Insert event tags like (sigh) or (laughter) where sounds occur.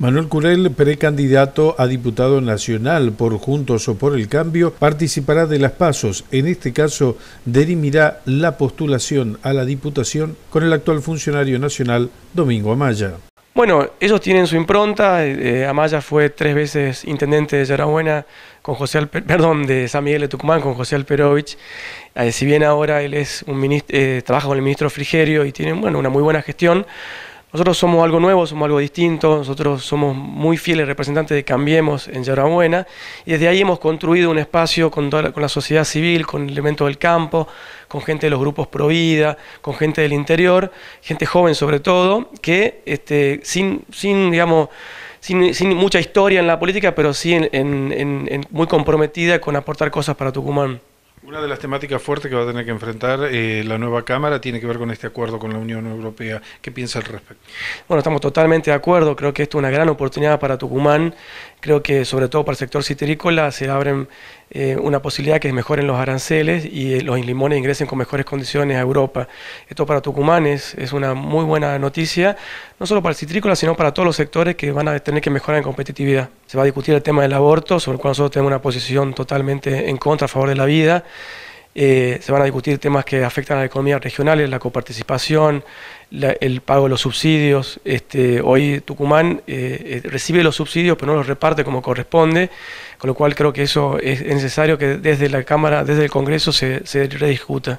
Manuel Curel, precandidato a diputado nacional por Juntos o por el Cambio, participará de las pasos. En este caso, derimirá la postulación a la diputación con el actual funcionario nacional, Domingo Amaya. Bueno, ellos tienen su impronta. Eh, eh, Amaya fue tres veces intendente de Yarabuena con José (laughs) perdón, de San Miguel de Tucumán con José Alperovich. Eh, si bien ahora él es un trabaja con el ministro Frigerio y tiene bueno, una muy buena gestión, nosotros somos algo nuevo, somos algo distinto, nosotros somos muy fieles representantes de Cambiemos en Buena y desde ahí hemos construido un espacio con, la, con la sociedad civil, con elementos del campo, con gente de los grupos Provida, con gente del interior, gente joven sobre todo, que este, sin, sin, digamos, sin, mucha historia en la política, pero sí en, muy comprometida con aportar cosas para Tucumán. Una de las temáticas fuertes que va a tener que enfrentar eh, la nueva Cámara tiene que ver con este acuerdo con la Unión Europea. ¿Qué piensa al respecto? Bueno, estamos totalmente de acuerdo. Creo que esto es una gran oportunidad para Tucumán. Creo que sobre todo para el sector citrícola se abren eh, una posibilidad que mejoren los aranceles y eh, los limones ingresen con mejores condiciones a Europa. Esto para Tucumán es una muy buena noticia, no solo para el citrícola, sino para todos los sectores que van a tener que mejorar en competitividad. Se va a discutir el tema del aborto, sobre el cual nosotros tenemos una posición totalmente en contra, a favor de la vida. Eh, se van a discutir temas que afectan a la economía regionales, la coparticipación, el pago de los subsidios. Este, hoy Tucumán eh, eh, recibe los subsidios pero no los reparte como corresponde, con lo cual creo que eso es necesario que desde la Cámara, desde el Congreso se rediscuta.